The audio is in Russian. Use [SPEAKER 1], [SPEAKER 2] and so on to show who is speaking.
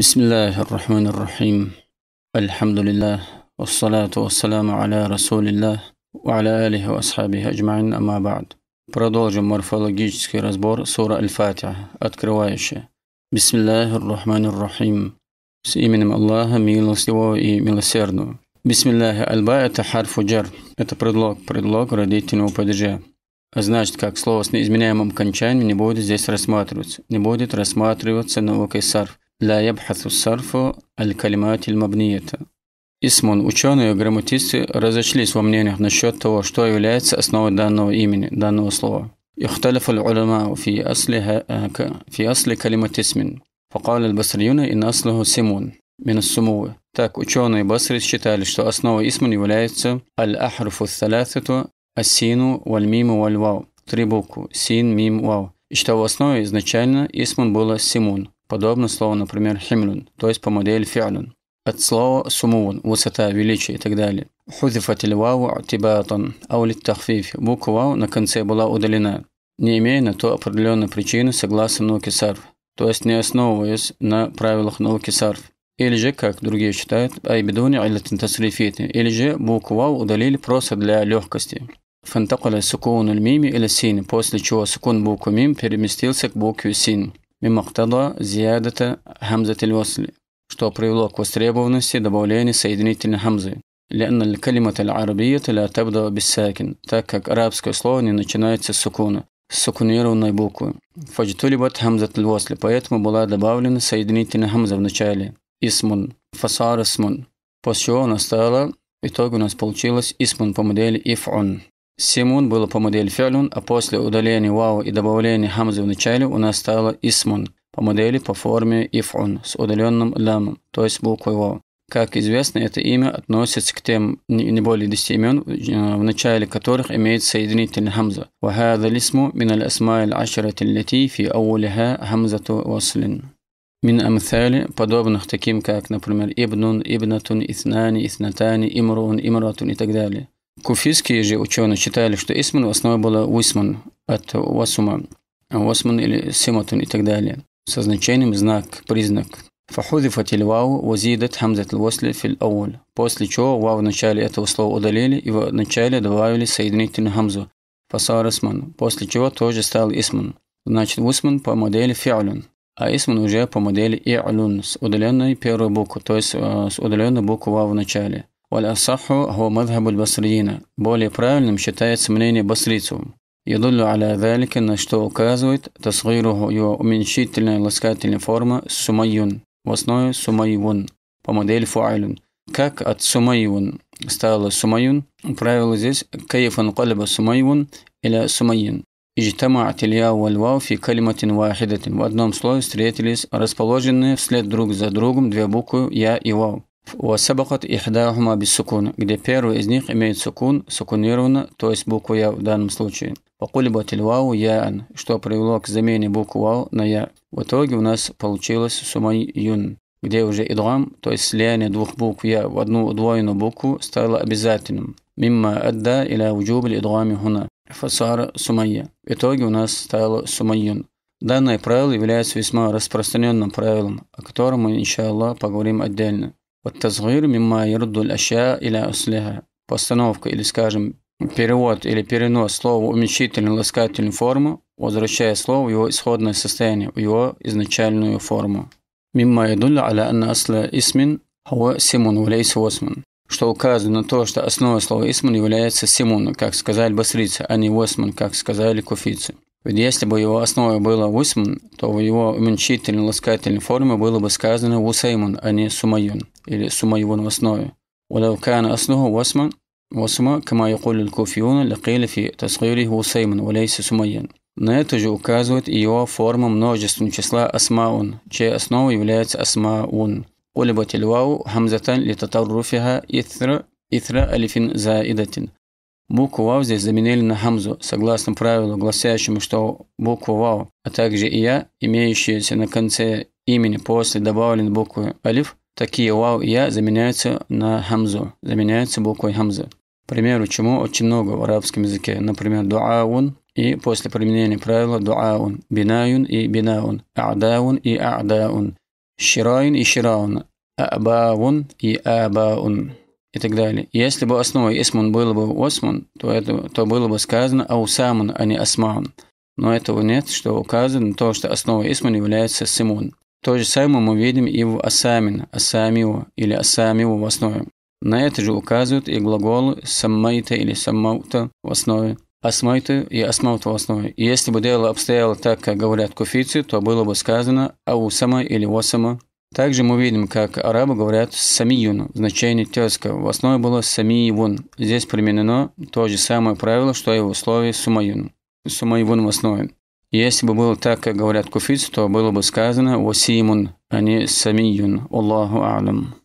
[SPEAKER 1] بسم الله الرحمن الرحيم الحمد لله والصلاة والسلام على رسول الله وعلى آله وأصحابه أجمعين أما بعد Продолжим морфологический разбор сура Аль-Фатиха, открывающая. بسم الله الرحمن الرحيم С именем Аллаха, милостивого и милосердного. بسم الله Альба – это харфу джар. Это предлог, предлог родительного падежа. А значит, как слово с неизменяемым кончанием не будет здесь рассматриваться. Не будет рассматриваться наукой сарф. لا يبحث الصرف الكلمات المبنية. Исмун, ученые и грамматисты разошлись во мнениях насчет того, что является основой данного имени, данного слова. اختلف العلماء في أصل في أصل كلمة اسم فقال البصريون إن أصله سمون من السمو Так, ученые Басры считали, что основой Исман является «Аль-Ахруфу Салясату Асину Вальмиму Вальвау» – три буквы «Син Мим Вау». И что в основе изначально Исман было «Симун». Подобно слову, например, химлюн, то есть по модели фиалюн. От слова сумуван – высота, величие и так далее. Хузифат вау атибатан, аулит тахфиф. Буква на конце была удалена, не имея на то определенной причины согласно науке сарф, то есть не основываясь на правилах науки сарф. Или же, как другие считают, айбидуни алятин тасрифити, или же букву удалили просто для легкости. Фантакуля сукун мими или син, после чего сукун букву мим переместился к букве син бимактада зиядата хамзатиль васли, что привело к востребованности добавления соединительной хамзы. لأن الكلمة العربية ля تبدأ بالساكن так как арабское слово не начинается с сукуна, с сукунированной буквы. فاجتلبت همزة الوصل поэтому была добавлена соединительная хамза в начале. Исмун. Фасар исмун. После чего она стала, в у нас получилось исмун по модели ифун. Симун было по модели фялюн, а после удаления вау и добавления хамзы в начале у нас стало исмун по модели по форме ифун с удаленным лямом, то есть буквой вау. Как известно, это имя относится к тем не более 10 имен, э, в начале которых имеет соединительный хамза. وهذا الاسم من الأسماء العشرة التي في أولها همزة وصل. Мин амсали, подобных таким, как, например, ибнун, ибнатун, иснани, иснатани, имрун, имратун и так далее. Куфийские же ученые считали, что Исман в основе было Уисман от Уасума, Уасман или Симатун и так далее, со значением знак, признак. Фахудифат вау вазидат хамзат восли фил ауль. После чего вау в начале этого слова удалили и в начале добавили соединительную хамзу. Фасар Исман. После чего тоже стал Исман. Значит, Усман по модели фиалюн, а Исман уже по модели и'люн с удаленной первой буквы, то есть э, с удаленной буквы вау в начале. والأصح هو مذهب البصريين более правильным считается мнение басрицевым. يدل على ذلك на что указывает تصغيره его уменьшительная ласкательная форма сумайюн в основе сумайвун по модели фуайлюн. Как от сумайвун стало сумайюн, правило здесь кайфан قلب сумайвун или сумайюн. اجتمعت الياء والواو في كلمة واحدة. В одном слое встретились расположенные вслед друг за другом две буквы «я» и «вау». وسبقت إحداهما بالسكون где первый из них имеет сукун, сукунировано, то есть букву «я» в данном случае. Покулибат вау яан, что привело к замене буквы «вау» на «я». В итоге у нас получилось сумайюн, где уже идрам, то есть слияние двух букв «я» в одну удвоенную букву стало обязательным. Мимма адда иля уджуб идрами хуна. Фасара сумайя. В итоге у нас стало сумайюн. Данное правило является весьма распространенным правилом, о котором мы, иншаллах, поговорим отдельно. والتصغير мимма يرد الأشياء или أصلها. Постановка или, скажем, перевод или перенос слова уменьшительной ласкательной формы, возвращая слово в его исходное состояние, в его изначальную форму. Мимма ядулля аля анна асла исмин хава симун валейс восман. Что указывает на то, что основа слова исман является симун, как сказали басрицы, а не восман, как сказали куфицы. Ведь если бы его основой было «вусман», то в его уменьшительной ласкательной форме было бы сказано «вусейман», а не «сумаюн». إلى ثم ينوسناه ولو كان أصله وسما وسما كما يقول الكوفيون لقيل في تصغيره وسيما وليس سميا Нету указывает его форма множественного числа асмаун, чьей основой является асмаун. قلبت الواو همزة لتطرفها итра إثر ألف زائدة. Букву «вау» здесь заменили на «хамзу», согласно правилу, гласящему, что буква «вау», а также «я», имеющиеся на конце имени после добавленной буквы «алиф», Такие вау и я заменяются на хамзу, заменяются буквой хамзу. К примеру, чему очень много в арабском языке. Например, дуаун и после применения правила дуаун, бинаюн и бинаун, адаун и адаун, шираун и шираун, абаун и абаун и так далее. Если бы основой исмун было бы осмун, то, это, то было бы сказано аусамун, а не асмаун. Но этого нет, что указано то, что основой исмун является симун. То же самое мы видим и в асамина, асамио или асамио в основе. На это же указывают и глаголы «саммайта» или «саммаута» в основе, «асмайта» и «асмаута» в основе. И если бы дело обстояло так, как говорят куфицы, то было бы сказано «аусама» или «осама». Также мы видим, как арабы говорят «самиюн» в значении «тезка». В основе было «самиевун». Здесь применено то же самое правило, что и в условии «сумаюн». «Сумаевун» в основе. Если бы было так, как говорят куфицы, то было бы сказано «Васимун», а не «Самиюн». Аллаху Алам.